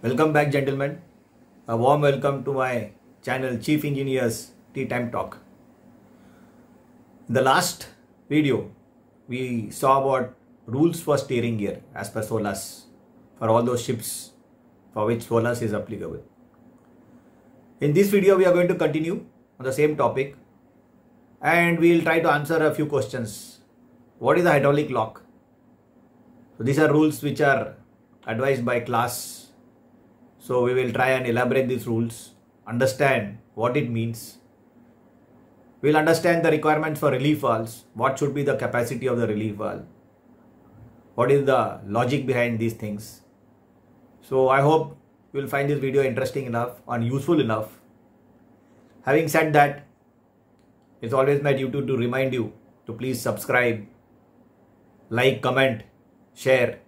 Welcome back gentlemen. A warm welcome to my channel Chief Engineers Tea Time Talk. In the last video we saw about rules for steering gear as per SOLAS for all those ships for which SOLAS is applicable. In this video we are going to continue on the same topic and we will try to answer a few questions. What is the hydraulic lock? So these are rules which are advised by class so we will try and elaborate these rules, understand what it means. We'll understand the requirements for relief valves, what should be the capacity of the relief valve, what is the logic behind these things. So I hope you will find this video interesting enough and useful enough. Having said that, it's always my duty to remind you to please subscribe, like, comment, share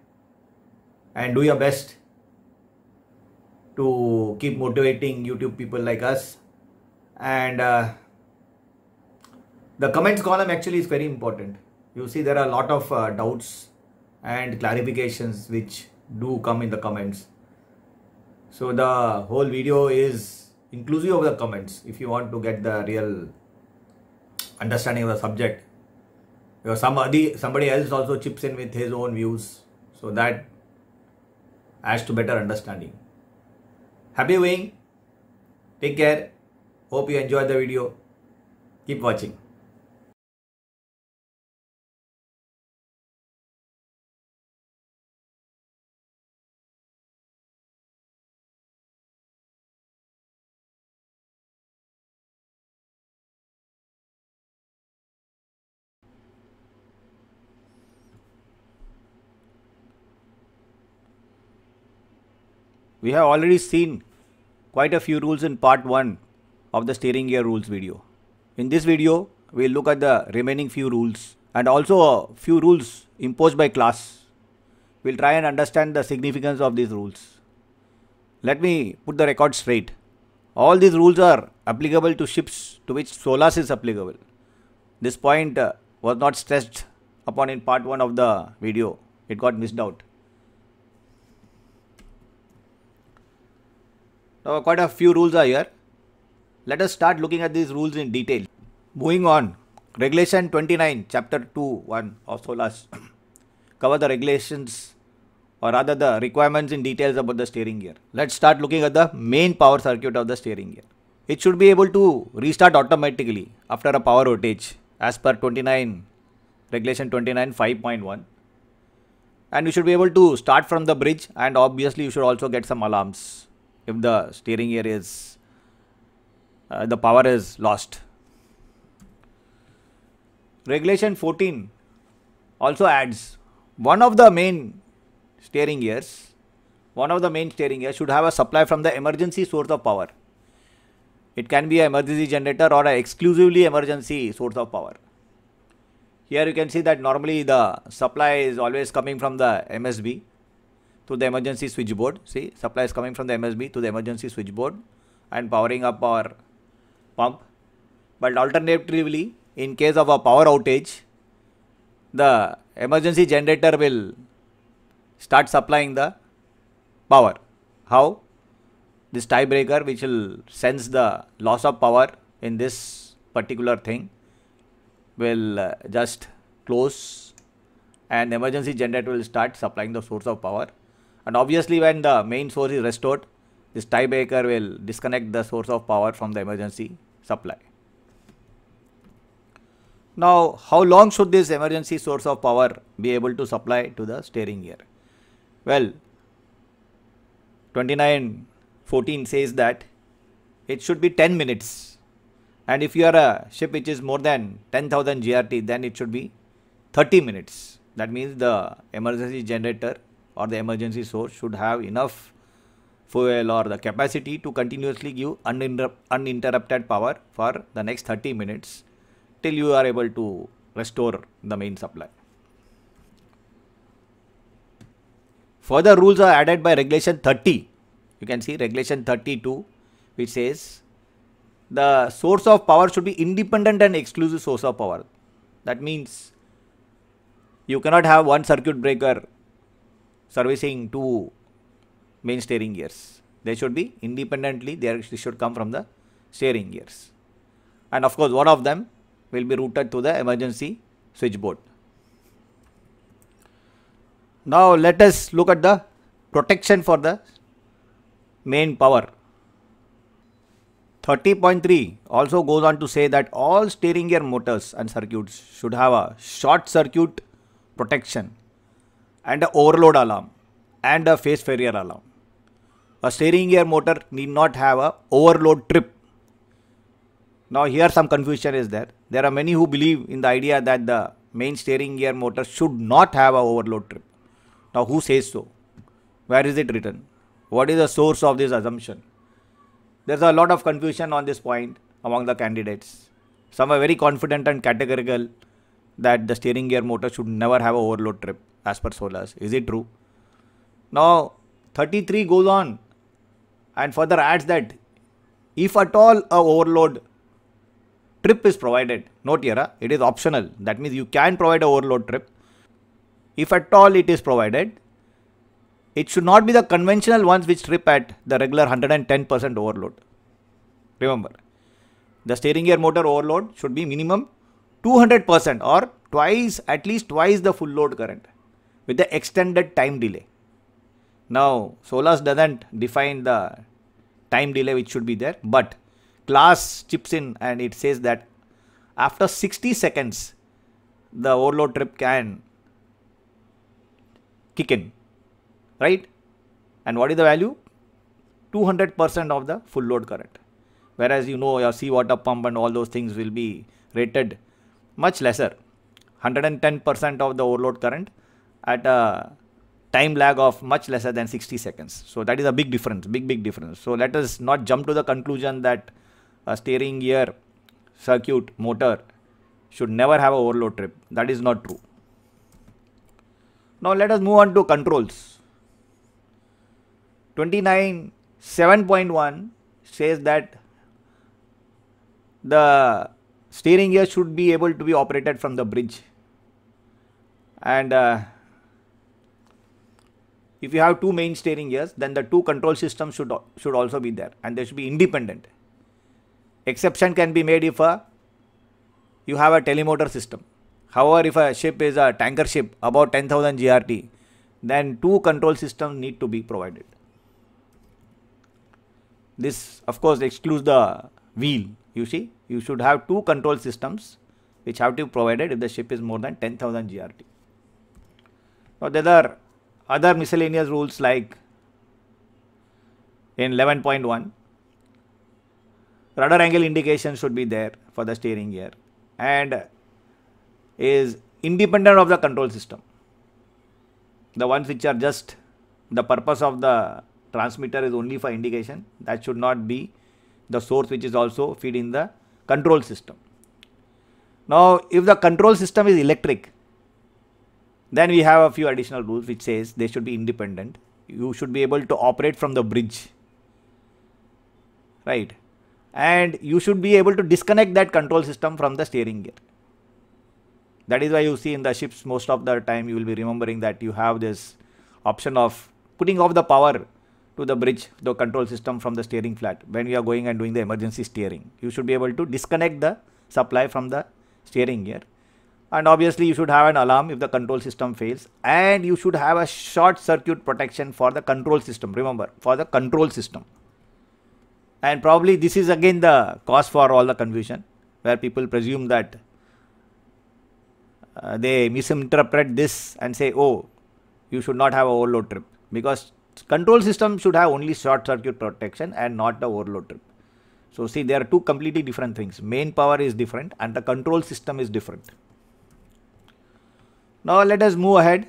and do your best to keep motivating YouTube people like us. And uh, the comments column actually is very important. You see, there are a lot of uh, doubts and clarifications which do come in the comments. So the whole video is inclusive of the comments if you want to get the real understanding of the subject. Because somebody, somebody else also chips in with his own views so that adds to better understanding. Happy viewing. Take care. Hope you enjoyed the video. Keep watching. We have already seen quite a few rules in part 1 of the steering gear rules video. In this video, we'll look at the remaining few rules and also a few rules imposed by class. We'll try and understand the significance of these rules. Let me put the record straight. All these rules are applicable to ships to which SOLAS is applicable. This point uh, was not stressed upon in part 1 of the video. It got missed out. Now, quite a few rules are here. Let us start looking at these rules in detail. Moving on, Regulation 29, Chapter 2, 1 of SOLAS cover the regulations or rather the requirements in details about the steering gear. Let's start looking at the main power circuit of the steering gear. It should be able to restart automatically after a power outage as per 29 regulation 29 5.1 and you should be able to start from the bridge and obviously you should also get some alarms if the steering gear is uh, the power is lost. Regulation 14 also adds one of the main steering gears, one of the main steering gears should have a supply from the emergency source of power. It can be an emergency generator or an exclusively emergency source of power. Here you can see that normally the supply is always coming from the MSB to the emergency switchboard. See, supply is coming from the MSB to the emergency switchboard and powering up our pump. But alternatively, in case of a power outage, the emergency generator will start supplying the power. How? This tiebreaker which will sense the loss of power in this particular thing will uh, just close and emergency generator will start supplying the source of power and obviously when the main source is restored, this tiebreaker will disconnect the source of power from the emergency supply. Now, how long should this emergency source of power be able to supply to the steering gear? Well, 2914 says that it should be 10 minutes. And if you are a ship which is more than 10,000 GRT, then it should be 30 minutes. That means the emergency generator or the emergency source should have enough fuel or the capacity to continuously give uninter uninterrupted power for the next 30 minutes till you are able to restore the main supply. Further rules are added by regulation 30. You can see regulation 32 which says the source of power should be independent and exclusive source of power. That means you cannot have one circuit breaker servicing two main steering gears. They should be independently, they should come from the steering gears. And of course, one of them will be routed to the emergency switchboard. Now, let us look at the protection for the main power. 30.3 also goes on to say that all steering gear motors and circuits should have a short circuit protection and an overload alarm and a phase failure alarm. A steering gear motor need not have a overload trip. Now here some confusion is there. There are many who believe in the idea that the main steering gear motor should not have a overload trip. Now who says so? Where is it written? What is the source of this assumption? There's a lot of confusion on this point among the candidates. Some are very confident and categorical that the steering gear motor should never have a overload trip as per Solas. Is it true? Now, 33 goes on and further adds that if at all a overload trip is provided, note here, ah, it is optional. That means you can provide a overload trip. If at all it is provided, it should not be the conventional ones which trip at the regular 110% overload. Remember, the steering gear motor overload should be minimum 200% or twice, at least twice the full load current with the extended time delay. Now, Solas doesn't define the time delay which should be there, but class chips in and it says that after 60 seconds, the overload trip can kick in, right? And what is the value? 200% of the full load current. Whereas you know your seawater pump and all those things will be rated much lesser. 110% of the overload current at a time lag of much lesser than 60 seconds. So that is a big difference, big, big difference. So let us not jump to the conclusion that a steering gear, circuit, motor should never have a overload trip. That is not true. Now let us move on to controls. 29.7.1 says that the steering gear should be able to be operated from the bridge and uh, if you have two main steering gears, then the two control systems should, should also be there and they should be independent. Exception can be made if a, uh, you have a telemotor system. However, if a ship is a tanker ship about 10,000 GRT, then two control systems need to be provided. This, of course, excludes the wheel. You see, you should have two control systems which have to be provided if the ship is more than 10,000 GRT. Now, there are other miscellaneous rules like in 11.1 rudder angle indication should be there for the steering gear and is independent of the control system the ones which are just the purpose of the transmitter is only for indication that should not be the source which is also feeding the control system now if the control system is electric then we have a few additional rules which says they should be independent. You should be able to operate from the bridge. Right. And you should be able to disconnect that control system from the steering gear. That is why you see in the ships most of the time you will be remembering that you have this option of putting off the power to the bridge, the control system from the steering flat when you are going and doing the emergency steering. You should be able to disconnect the supply from the steering gear and obviously you should have an alarm if the control system fails and you should have a short circuit protection for the control system remember for the control system and probably this is again the cause for all the confusion where people presume that uh, they misinterpret this and say oh you should not have a overload trip because control system should have only short circuit protection and not the overload trip so see there are two completely different things main power is different and the control system is different now let us move ahead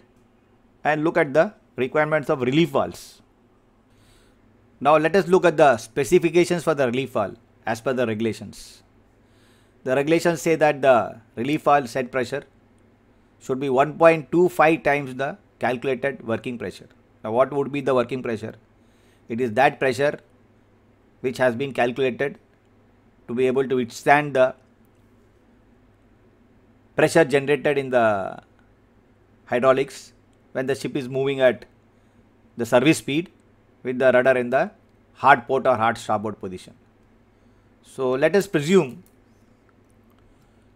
and look at the requirements of relief valves. Now let us look at the specifications for the relief valve as per the regulations. The regulations say that the relief valve set pressure should be 1.25 times the calculated working pressure. Now what would be the working pressure? It is that pressure which has been calculated to be able to withstand the pressure generated in the hydraulics when the ship is moving at the service speed with the rudder in the hard port or hard starboard position. So let us presume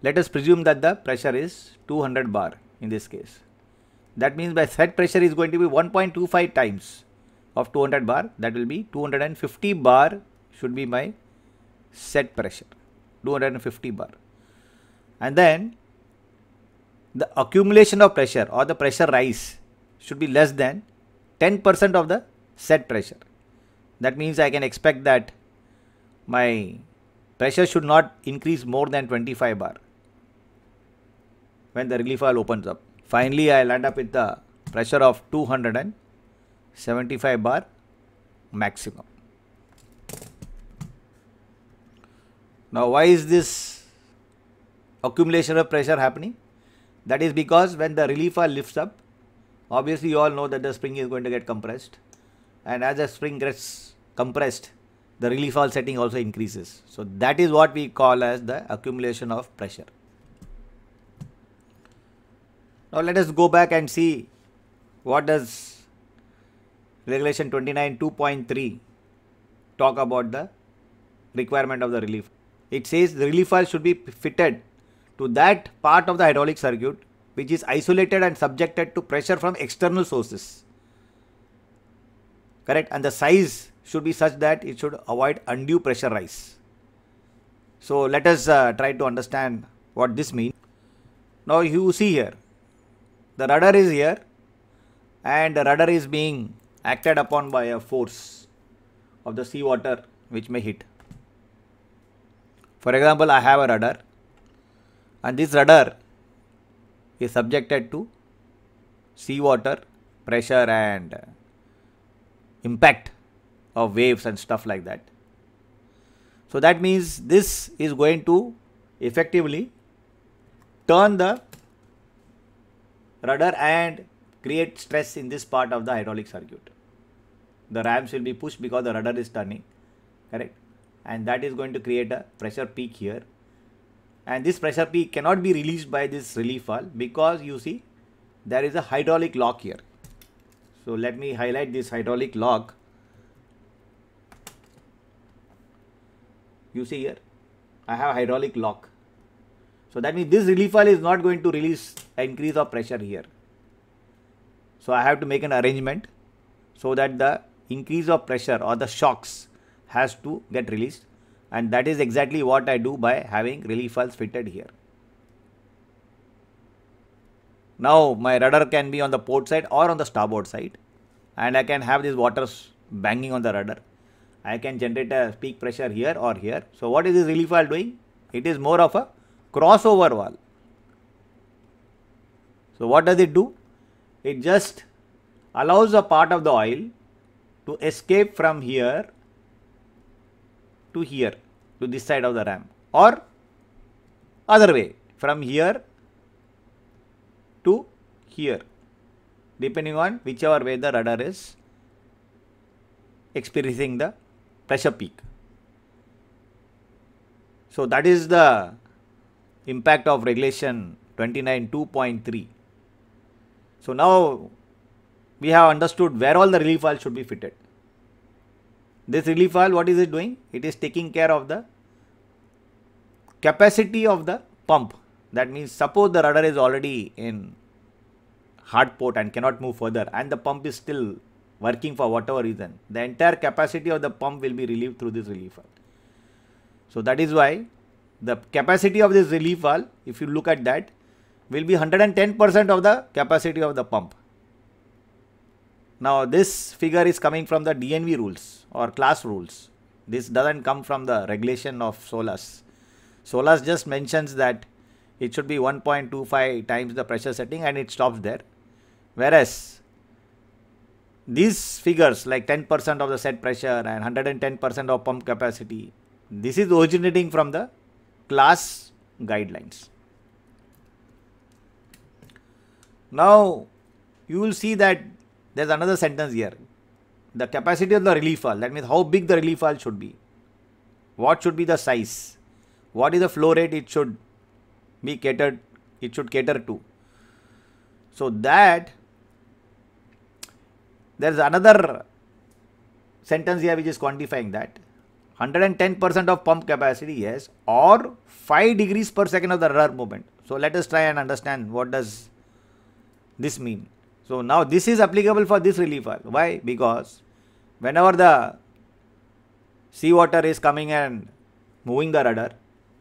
let us presume that the pressure is 200 bar in this case. That means my set pressure is going to be 1.25 times of 200 bar that will be 250 bar should be my set pressure 250 bar and then the accumulation of pressure or the pressure rise should be less than 10% of the set pressure. That means I can expect that my pressure should not increase more than 25 bar when the relief valve opens up. Finally, I land up with the pressure of 275 bar maximum. Now, why is this accumulation of pressure happening? That is because when the reliever lifts up, obviously you all know that the spring is going to get compressed. And as the spring gets compressed, the relief valve setting also increases. So that is what we call as the accumulation of pressure. Now let us go back and see what does regulation 29 2.3 talk about the requirement of the relief. It says the relief valve should be fitted to that part of the hydraulic circuit which is isolated and subjected to pressure from external sources. Correct? And the size should be such that it should avoid undue pressure rise. So let us uh, try to understand what this means. Now you see here, the rudder is here and the rudder is being acted upon by a force of the sea water which may hit. For example, I have a rudder and this rudder is subjected to seawater pressure and impact of waves and stuff like that. So that means this is going to effectively turn the rudder and create stress in this part of the hydraulic circuit. The rams will be pushed because the rudder is turning, correct? And that is going to create a pressure peak here and this pressure P cannot be released by this relief valve because you see there is a hydraulic lock here. So let me highlight this hydraulic lock. You see here, I have a hydraulic lock. So that means this relief valve is not going to release increase of pressure here. So I have to make an arrangement so that the increase of pressure or the shocks has to get released and that is exactly what I do by having relief valves fitted here. Now my rudder can be on the port side or on the starboard side and I can have these waters banging on the rudder. I can generate a peak pressure here or here. So what is this relief valve doing? It is more of a crossover valve. So what does it do? It just allows a part of the oil to escape from here to here to this side of the RAM or other way from here to here depending on whichever way the rudder is experiencing the pressure peak. So that is the impact of regulation 29.2.3. So now we have understood where all the relief valves should be fitted. This relief valve, what is it doing? It is taking care of the capacity of the pump. That means suppose the rudder is already in hard port and cannot move further and the pump is still working for whatever reason. The entire capacity of the pump will be relieved through this relief valve. So that is why the capacity of this relief valve, if you look at that, will be 110% of the capacity of the pump. Now this figure is coming from the DNV rules or class rules. This doesn't come from the regulation of SOLAS. SOLAS just mentions that it should be 1.25 times the pressure setting and it stops there. Whereas these figures like 10% of the set pressure and 110% of pump capacity, this is originating from the class guidelines. Now you will see that there's another sentence here the capacity of the relief valve, that means how big the relief valve should be, what should be the size, what is the flow rate it should be catered, it should cater to. So that there is another sentence here which is quantifying that 110% of pump capacity yes or 5 degrees per second of the rudder movement so let us try and understand what does this mean so now this is applicable for this relief valve why because whenever the sea water is coming and moving the rudder,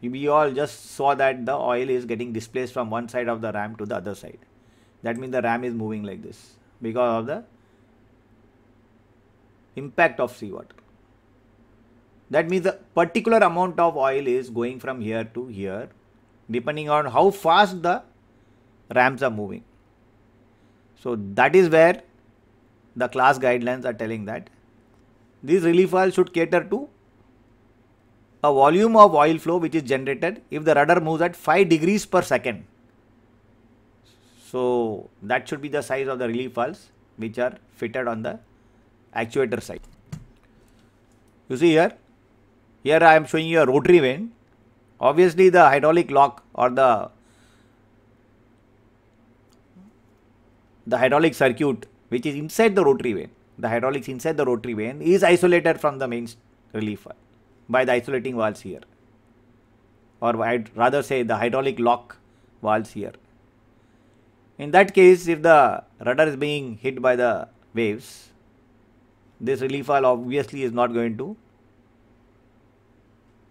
we all just saw that the oil is getting displaced from one side of the ram to the other side. That means the ram is moving like this because of the impact of sea water. That means the particular amount of oil is going from here to here depending on how fast the rams are moving. So that is where the class guidelines are telling that these relief valves should cater to a volume of oil flow which is generated if the rudder moves at 5 degrees per second. So that should be the size of the relief valves which are fitted on the actuator side. You see here, here I am showing you a rotary vane. Obviously the hydraulic lock or the the hydraulic circuit which is inside the rotary vane the hydraulics inside the rotary vane is isolated from the main reliever by the isolating valves here or I'd rather say the hydraulic lock valves here. In that case if the rudder is being hit by the waves this relief valve obviously is not going to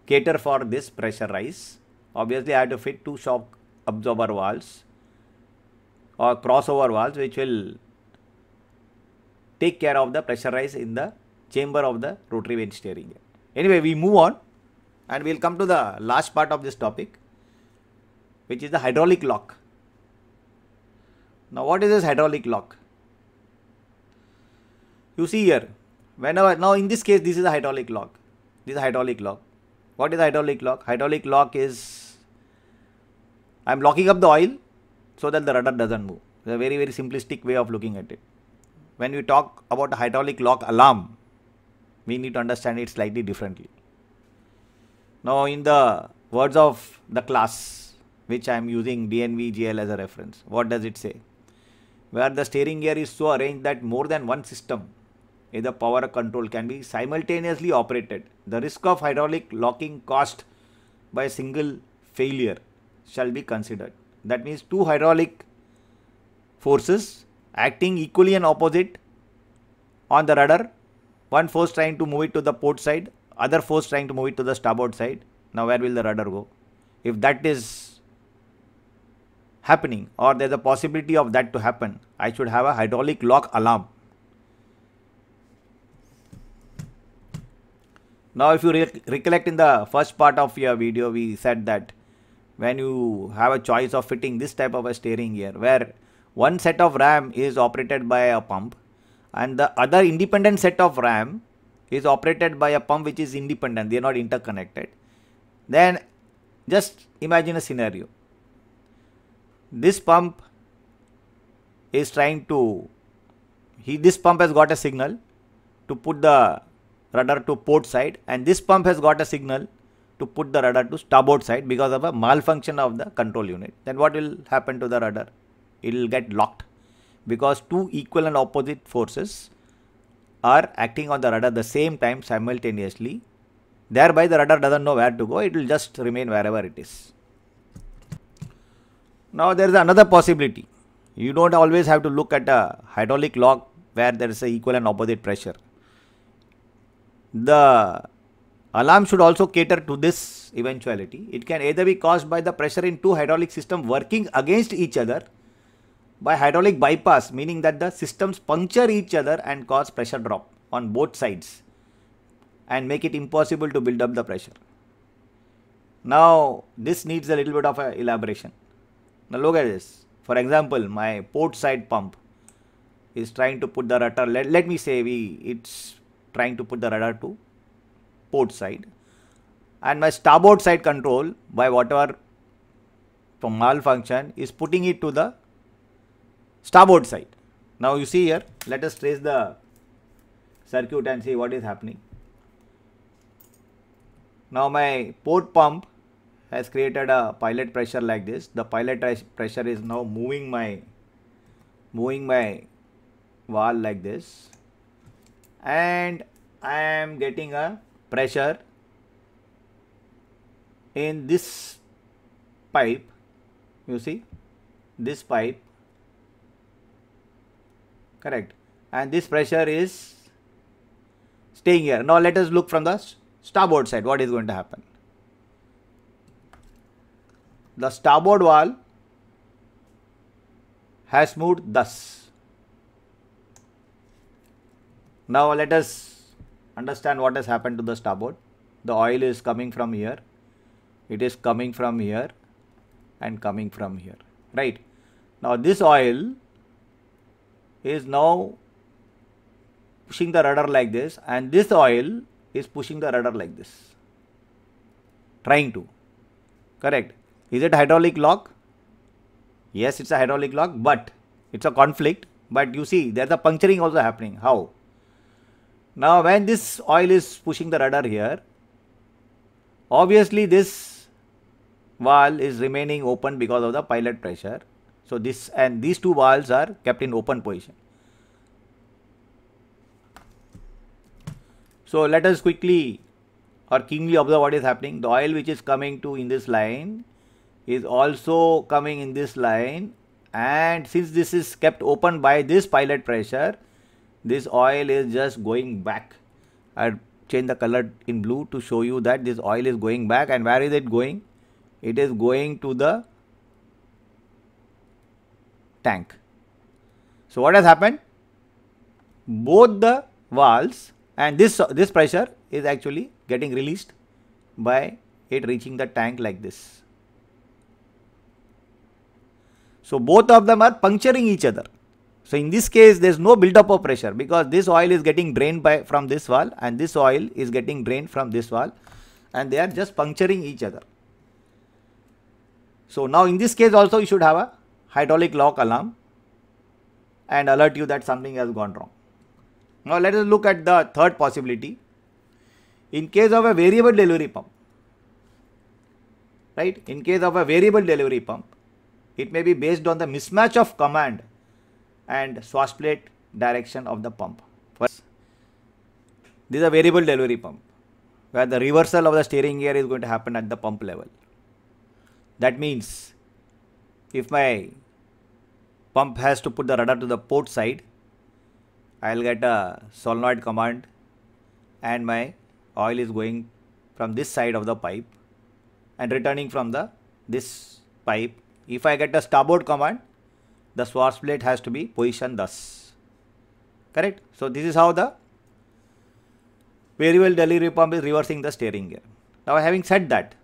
cater for this pressure rise. Obviously I have to fit two shock absorber valves or crossover valves which will take care of the pressure rise in the chamber of the rotary vane steering gear. Anyway, we move on and we will come to the last part of this topic which is the hydraulic lock. Now what is this hydraulic lock? You see here, whenever, now in this case this is a hydraulic lock, this is hydraulic lock. What is hydraulic lock? Hydraulic lock is, I am locking up the oil so that the rudder doesn't move. It's a very very simplistic way of looking at it when we talk about hydraulic lock alarm, we need to understand it slightly differently. Now, in the words of the class, which I am using DNVGL as a reference, what does it say? Where the steering gear is so arranged that more than one system either power control can be simultaneously operated. The risk of hydraulic locking caused by a single failure shall be considered. That means two hydraulic forces acting equally and opposite on the rudder. One force trying to move it to the port side, other force trying to move it to the starboard side. Now where will the rudder go? If that is happening or there's a possibility of that to happen, I should have a hydraulic lock alarm. Now if you re recollect in the first part of your video, we said that when you have a choice of fitting this type of a steering gear where one set of RAM is operated by a pump and the other independent set of RAM is operated by a pump which is independent, they are not interconnected. Then just imagine a scenario. This pump is trying to, he, this pump has got a signal to put the rudder to port side and this pump has got a signal to put the rudder to starboard side because of a malfunction of the control unit. Then what will happen to the rudder? it will get locked because two equal and opposite forces are acting on the rudder the same time simultaneously. Thereby the rudder doesn't know where to go, it will just remain wherever it is. Now there is another possibility. You don't always have to look at a hydraulic lock where there is a equal and opposite pressure. The alarm should also cater to this eventuality. It can either be caused by the pressure in two hydraulic systems working against each other by hydraulic bypass, meaning that the systems puncture each other and cause pressure drop on both sides and make it impossible to build up the pressure. Now, this needs a little bit of elaboration. Now, look at this. For example, my port side pump is trying to put the rudder, let, let me say we, it's trying to put the rudder to port side and my starboard side control by whatever from malfunction is putting it to the starboard side. Now you see here, let us trace the circuit and see what is happening. Now my port pump has created a pilot pressure like this. The pilot pressure is now moving my moving my valve like this and I am getting a pressure in this pipe you see this pipe correct and this pressure is staying here now let us look from the starboard side what is going to happen the starboard wall has moved thus now let us understand what has happened to the starboard the oil is coming from here it is coming from here and coming from here right now this oil is now pushing the rudder like this and this oil is pushing the rudder like this. Trying to. Correct. Is it hydraulic lock? Yes, it's a hydraulic lock, but it's a conflict. But you see, there's a puncturing also happening. How? Now, when this oil is pushing the rudder here, obviously this valve is remaining open because of the pilot pressure so this and these two valves are kept in open position. So let us quickly or keenly observe what is happening. The oil which is coming to in this line is also coming in this line and since this is kept open by this pilot pressure, this oil is just going back. I change the color in blue to show you that this oil is going back and where is it going? It is going to the tank. So what has happened? Both the valves and this, this pressure is actually getting released by it reaching the tank like this. So both of them are puncturing each other. So in this case, there is no buildup of pressure because this oil is getting drained by from this valve and this oil is getting drained from this valve and they are just puncturing each other. So now in this case also you should have a hydraulic lock alarm and alert you that something has gone wrong. Now let us look at the third possibility. In case of a variable delivery pump, right? In case of a variable delivery pump, it may be based on the mismatch of command and swash plate direction of the pump. First, this is a variable delivery pump where the reversal of the steering gear is going to happen at the pump level. That means if my pump has to put the rudder to the port side. I'll get a solenoid command and my oil is going from this side of the pipe and returning from the this pipe. If I get a starboard command, the swash plate has to be positioned thus. Correct? So this is how the very well delivery pump is reversing the steering gear. Now having said that,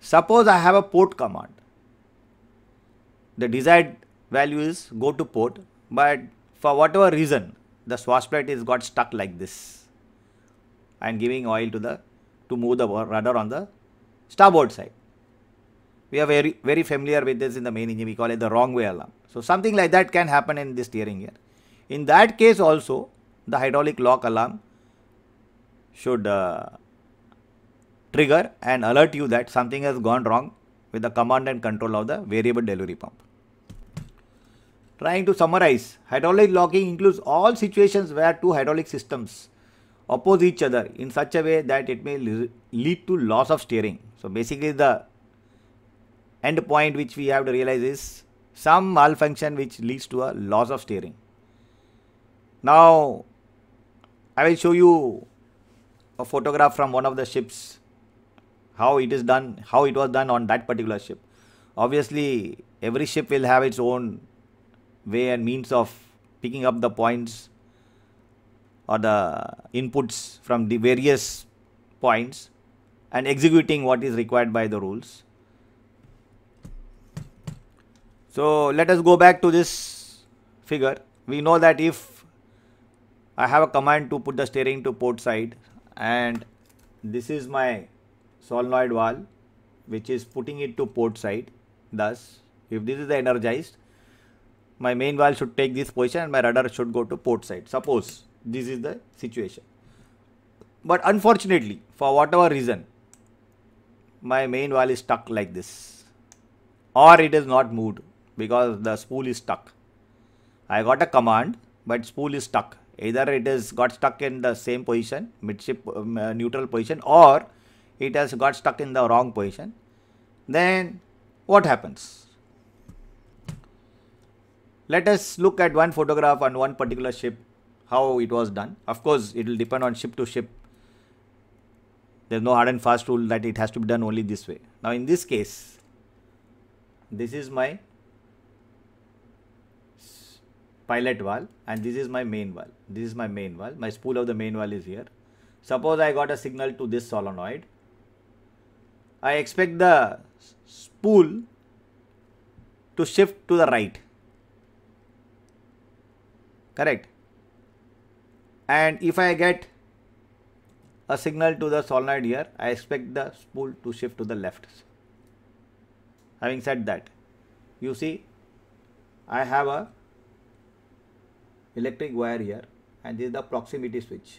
suppose I have a port command. The desired value is go to port, but for whatever reason, the swashplate is got stuck like this. I am giving oil to the to move the rudder on the starboard side. We are very very familiar with this in the main engine. We call it the wrong way alarm. So something like that can happen in this steering gear. In that case also, the hydraulic lock alarm should uh, trigger and alert you that something has gone wrong with the command and control of the variable delivery pump. Trying to summarize, hydraulic locking includes all situations where two hydraulic systems oppose each other in such a way that it may lead to loss of steering. So basically the end point which we have to realize is some malfunction which leads to a loss of steering. Now I will show you a photograph from one of the ships how it is done how it was done on that particular ship. Obviously every ship will have its own way and means of picking up the points or the inputs from the various points and executing what is required by the rules. So let us go back to this figure. We know that if I have a command to put the steering to port side and this is my solenoid valve which is putting it to port side. Thus, if this is energized, my main valve should take this position and my rudder should go to port side. Suppose this is the situation. But unfortunately, for whatever reason, my main valve is stuck like this or it is not moved because the spool is stuck. I got a command but spool is stuck. Either it has got stuck in the same position, midship um, uh, neutral position or it has got stuck in the wrong position. Then what happens? Let us look at one photograph on one particular ship, how it was done. Of course, it will depend on ship to ship. There is no hard and fast rule that it has to be done only this way. Now, in this case, this is my pilot valve and this is my main valve. This is my main valve. My spool of the main valve is here. Suppose I got a signal to this solenoid. I expect the spool to shift to the right correct and if I get a signal to the solenoid here I expect the spool to shift to the left having said that you see I have a electric wire here and this is the proximity switch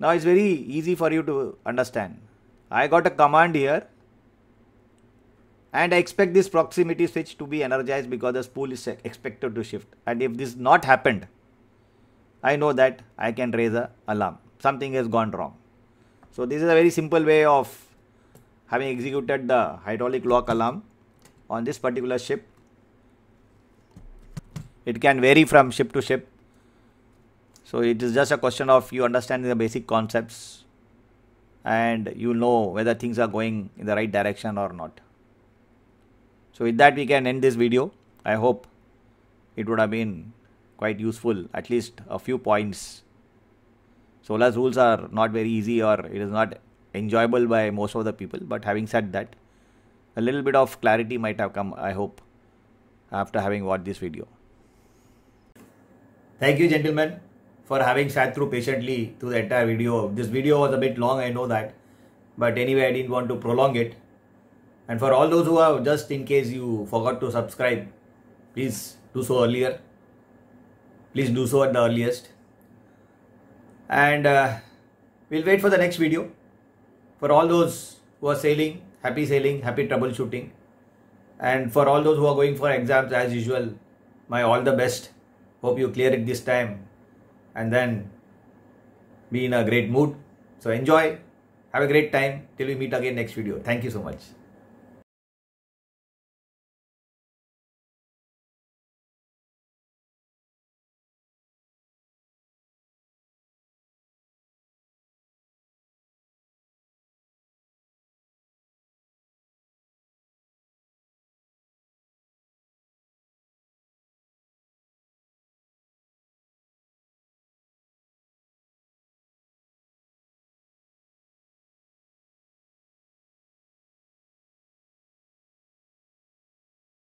now it's very easy for you to understand I got a command here and I expect this proximity switch to be energized because the spool is expected to shift and if this not happened I know that I can raise a alarm something has gone wrong. So this is a very simple way of having executed the hydraulic lock alarm on this particular ship. It can vary from ship to ship. So it is just a question of you understanding the basic concepts and you know whether things are going in the right direction or not. So with that we can end this video. I hope it would have been quite useful, at least a few points. Solar rules are not very easy or it is not enjoyable by most of the people. But having said that, a little bit of clarity might have come, I hope, after having watched this video. Thank you, gentlemen, for having sat through patiently through the entire video. This video was a bit long, I know that. But anyway, I didn't want to prolong it. And for all those who are just in case you forgot to subscribe, please do so earlier. Please do so at the earliest. And uh, we'll wait for the next video. For all those who are sailing, happy sailing, happy troubleshooting. And for all those who are going for exams as usual, my all the best. Hope you clear it this time. And then be in a great mood. So enjoy. Have a great time till we meet again next video. Thank you so much.